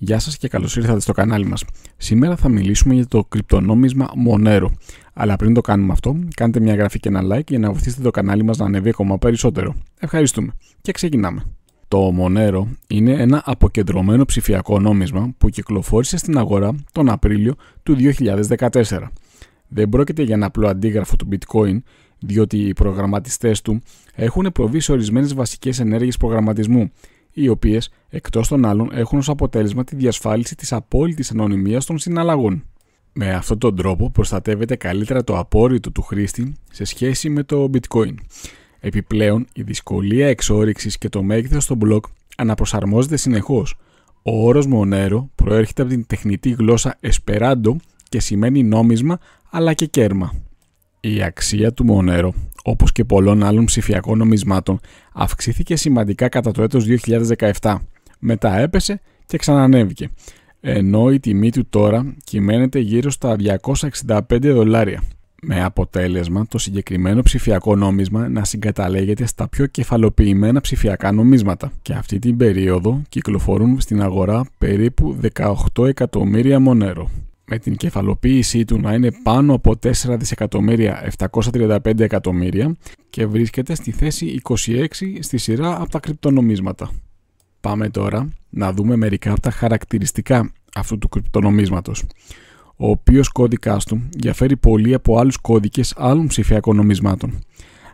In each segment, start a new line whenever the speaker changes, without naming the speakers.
Γεια σας και καλώς ήρθατε στο κανάλι μας. Σήμερα θα μιλήσουμε για το κρυπτονόμισμα Monero. Αλλά πριν το κάνουμε αυτό, κάντε μια γραφή και ένα like για να βοηθήσετε το κανάλι μας να ανέβει ακόμα περισσότερο. Ευχαριστούμε και ξεκινάμε. Το Monero είναι ένα αποκεντρωμένο ψηφιακό νόμισμα που κυκλοφόρησε στην αγορά τον Απρίλιο του 2014. Δεν πρόκειται για ένα απλό αντίγραφο του bitcoin, διότι οι προγραμματιστές του έχουν προβεί σε ορισμένες βασικές ενέργειες προγραμματισμού οι οποίες εκτός των άλλων έχουν ως αποτέλεσμα τη διασφάλιση της απόλυτης ανωνυμίας των συναλλαγών. Με αυτόν τον τρόπο προστατεύεται καλύτερα το απόρριτο του χρήστη σε σχέση με το bitcoin. Επιπλέον, η δυσκολία εξόριξης και το μέγεθος των μπλοκ αναπροσαρμόζεται συνεχώς. Ο όρος Μονέρο προέρχεται από την τεχνητή γλώσσα Esperanto και σημαίνει νόμισμα αλλά και κέρμα. Η αξία του Μονέρο όπως και πολλών άλλων ψηφιακών νομισμάτων, αυξήθηκε σημαντικά κατά το έτος 2017. Μετά έπεσε και ξανανέβηκε, ενώ η τιμή του τώρα κυμαίνεται γύρω στα 265 δολάρια. Με αποτέλεσμα το συγκεκριμένο ψηφιακό νόμισμα να συγκαταλέγεται στα πιο κεφαλοποιημένα ψηφιακά νομίσματα και αυτή την περίοδο κυκλοφορούν στην αγορά περίπου 18 εκατομμύρια μονέρο με την κεφαλοποίησή του να είναι πάνω από 4 δισεκατομμύρια 735 εκατομμύρια και βρίσκεται στη θέση 26 στη σειρά από τα κρυπτονομίσματα. Πάμε τώρα να δούμε μερικά από τα χαρακτηριστικά αυτού του κρυπτονομίσματος, ο οποίος κώδικάς του διαφέρει πολύ από άλλους κώδικες άλλων ψηφιακών νομισμάτων.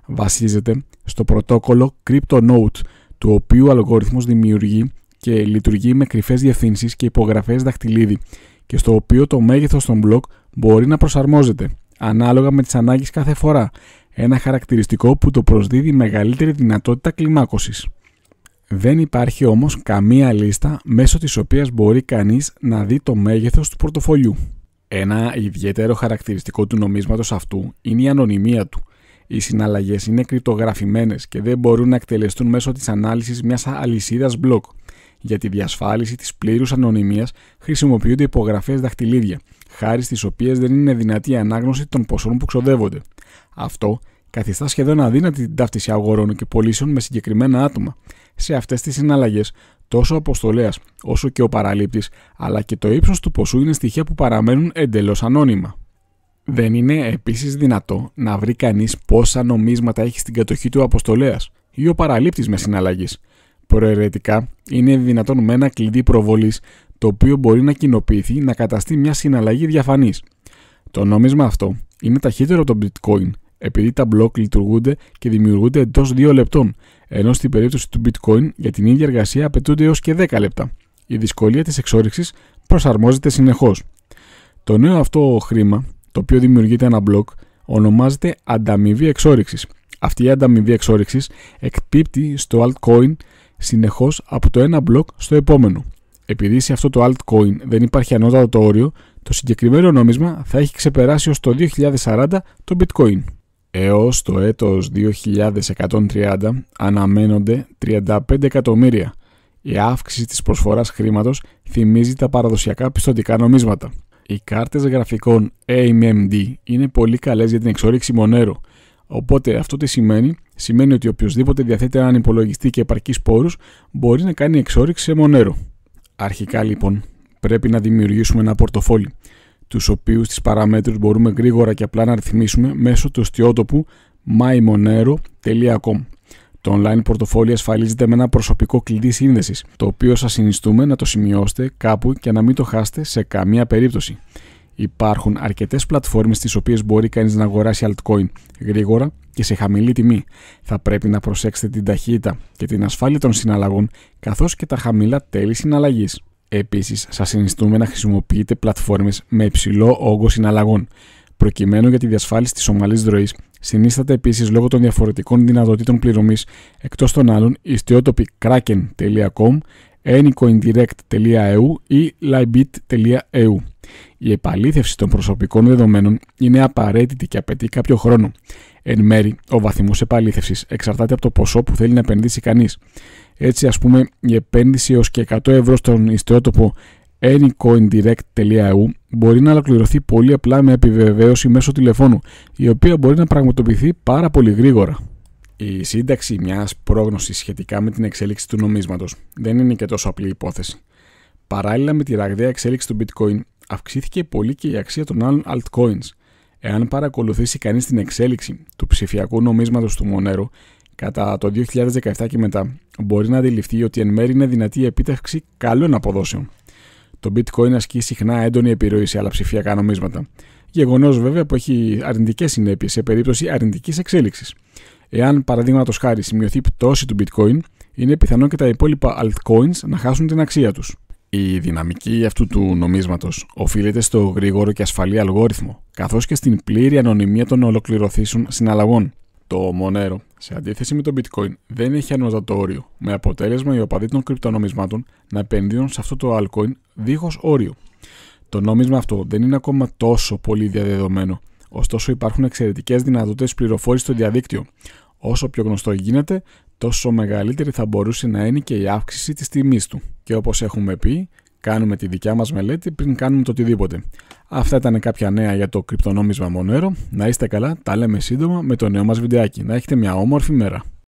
Βασίζεται στο πρωτόκολλο CryptoNote, του οποίου ο αλγόριθμος δημιουργεί και λειτουργεί με κρυφές διευθύνσεις και υπογραφές δαχτυλίδι και στο οποίο το μέγεθος των μπλοκ μπορεί να προσαρμόζεται ανάλογα με τις ανάγκες κάθε φορά, ένα χαρακτηριστικό που το προσδίδει μεγαλύτερη δυνατότητα κλιμάκωσης. Δεν υπάρχει όμως καμία λίστα μέσω της οποίας μπορεί κανείς να δει το μέγεθος του πορτοφολιού. Ένα ιδιαίτερο χαρακτηριστικό του νομίσματος αυτού είναι η ανωνυμία του. Οι συναλλαγές είναι κρυπτογραφημένες και δεν μπορούν να εκτελεστούν μέσω της ανάλυσης μιας αλυσίδας μπλοκ. Για τη διασφάλιση της πλήρους ανωνυμίας χρησιμοποιούνται υπογραφές δαχτυλίδια, χάρη στις οποίες δεν είναι δυνατή η ανάγνωση των ποσών που ξοδεύονται. Αυτό καθιστά σχεδόν αδύνατη την ταύτιση αγορών και πωλήσεων με συγκεκριμένα άτομα. Σε αυτές τις συναλλαγές, τόσο ο αποστολέας όσο και ο παραλήπτης, αλλά και το ύψος του ποσού είναι στοιχεία που παραμένουν εντελώς ανώνυμα. Δεν είναι επίσης δυνατό να βρει κανείς πόσα νομίσματα έχει στην κατοχή του αποστολέας ή ο παραλήπτης με συναλλαγή. Προαιρετικά, είναι δυνατόν με ένα κλειδί προβολής το οποίο μπορεί να κοινοποιηθεί να καταστεί μια συναλλαγή διαφανής. Το νόμισμα αυτό είναι ταχύτερο από το bitcoin επειδή τα μπλοκ λειτουργούνται και δημιουργούνται εντός 2 λεπτών, ενώ στην περίπτωση του bitcoin για την ίδια εργασία απαιτούνται έως και 10 λεπτά. Η δυσκολία της εξόριξης προσαρμόζεται συνεχώς. Το νέο αυτό χρήμα, το οποίο δημιουργείται ένα μπλοκ, ονομάζεται ανταμοιβή εξόριξης. Αυτή η ανταμοιβή εξόριξης εκπίπτει στο altcoin συνεχώς από το ένα μπλοκ στο επόμενο. Επειδή σε αυτό το altcoin δεν υπάρχει ανώτατο όριο, το συγκεκριμένο νόμισμα θα έχει ξεπεράσει ως το 2040 το bitcoin. Έως το έτος 2130 αναμένονται 35 εκατομμύρια. Η αύξηση της προσφοράς χρήματος θυμίζει τα παραδοσιακά πιστοτικά νομίσματα. Οι κάρτες γραφικών AMD είναι πολύ καλές για την εξόριξη μονέρου. Οπότε αυτό τι σημαίνει, σημαίνει ότι οποιοδήποτε διαθέτει έναν υπολογιστή και επαρκή πόρους μπορεί να κάνει εξόριξη σε μονέρο. Αρχικά λοιπόν, πρέπει να δημιουργήσουμε ένα πορτοφόλι, τους οποίους τις παραμέτρους μπορούμε γρήγορα και απλά να ρυθμίσουμε μέσω του στιότοπου mymonero.com. Το online πορτοφόλι ασφαλίζεται με ένα προσωπικό κλειδί σύνδεσης, το οποίο σας συνιστούμε να το σημειώσετε κάπου και να μην το χάσετε σε καμία περίπτωση. Υπάρχουν αρκετές πλατφόρμες στις οποίες μπορεί κανείς να αγοράσει altcoin γρήγορα και σε χαμηλή τιμή. Θα πρέπει να προσέξετε την ταχύτητα και την ασφάλεια των συναλλαγών καθώς και τα χαμηλά τέλη συναλλαγής. Επίσης, σας συνιστούμε να χρησιμοποιείτε πλατφόρμες με υψηλό όγκο συναλλαγών. Προκειμένου για τη διασφάλιση της ομαλής ροής, συνίσταται επίσης λόγω των διαφορετικών δυνατοτήτων πληρωμής εκτός των άλλων ιστιότοποι kraken.com, anycoindirect.eu ή libit.eu. Η επαλήθευση των προσωπικών δεδομένων είναι απαραίτητη και απαιτεί κάποιο χρόνο. Εν μέρη, ο βαθμός επαλήθευσης εξαρτάται από το ποσό που θέλει να επενδύσει κανείς. Έτσι, ας πούμε, η επένδυση ως και 100 ευρώ στον ιστότοπο anycoindirect.eu μπορεί να ολοκληρωθεί πολύ απλά με επιβεβαίωση μέσω τηλεφώνου, η οποία μπορεί να πραγματοποιηθεί πάρα πολύ γρήγορα. Η σύνταξη μιας πρόγνωσης σχετικά με την εξέλιξη του νομίσματος δεν είναι και τόσο απλή υπόθεση. Παράλληλα με τη ραγδαία εξέλιξη του bitcoin, αυξήθηκε πολύ και η αξία των άλλων altcoins. Εάν παρακολουθήσει κανείς την εξέλιξη του ψηφιακού νομίσματος του μονέρου, κατά το 2017 και μετά, μπορεί να αντιληφθεί ότι εν μέρει είναι δυνατή η επίτευξη καλών αποδόσεων. Το bitcoin ασκεί συχνά έντονη επιρροή σε άλλα ψηφιακά νομίσματα. Γεγονός βέβαια που έχει αρνητικές συνέπειες σε περίπτωση αρνητικής εξέλιξης. Εάν παραδείγματος χάρη σημειωθεί πτώση του bitcoin, είναι πιθανό και τα υπόλοιπα altcoins να χάσουν την αξία τους. Η δυναμική αυτού του νομίσματος οφείλεται στο γρήγορο και ασφαλή αλγόριθμο, καθώς και στην πλήρη ανωνυμία των ολοκληρωθήσεων συναλλαγών. Το Monero, σε αντίθεση με το Bitcoin, δεν έχει ανώτατο όριο, με αποτέλεσμα οι οπαδοί των κρυπτονομισμάτων να επενδύουν σε αυτό το altcoin δίχως όριο. Το νόμισμα αυτό δεν είναι ακόμα τόσο πολύ διαδεδομένο, ωστόσο υπάρχουν εξαιρετικές δυνατότητες πληροφόρησης στο διαδίκτυο, Όσο πιο γνωστό γίνεται, τόσο μεγαλύτερη θα μπορούσε να είναι και η αύξηση της τιμής του. Και όπως έχουμε πει, κάνουμε τη δικιά μας μελέτη πριν κάνουμε το οτιδήποτε. Αυτά ήταν κάποια νέα για το κρυπτονόμισμα Μονέρο. Να είστε καλά, τα λέμε σύντομα με το νέο μας βιντεάκι. Να έχετε μια όμορφη μέρα.